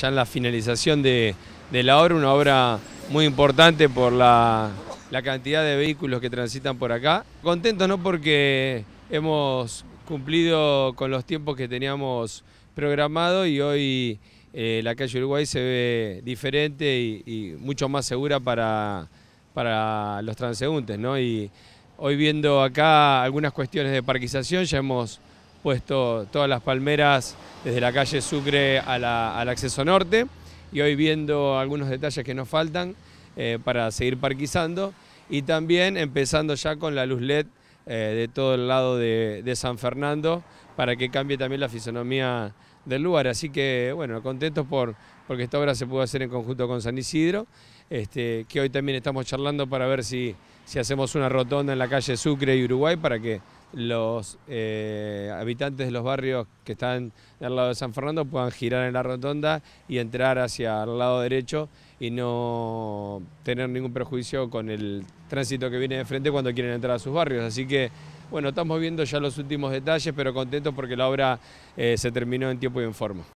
ya en la finalización de, la obra, una obra muy importante por la, cantidad de vehículos que transitan por acá. Contentos no porque hemos cumplido con los tiempos que teníamos programado y hoy eh, la calle Uruguay se ve diferente y, mucho más segura para, para los transeúntes. Y hoy viendo acá algunas cuestiones de parquización ya hemos puesto todas las palmeras desde la calle Sucre al acceso norte y hoy viendo algunos detalles que nos faltan eh, para seguir parquizando y también empezando ya con la luz LED eh, de todo el lado de, San Fernando para que cambie también la fisonomía del lugar. Así que, bueno, contentos por, porque esta obra se pudo hacer en conjunto con San Isidro, este, que hoy también estamos charlando para ver si, si hacemos una rotonda en la calle Sucre y Uruguay para que los eh, habitantes de los barrios que están al lado de San Fernando puedan girar en la rotonda y entrar hacia el lado derecho y no tener ningún perjuicio con el tránsito que viene de frente cuando quieren entrar a sus barrios. Así que, bueno, estamos viendo ya los últimos detalles, pero contentos porque la obra eh, se terminó en tiempo y en forma.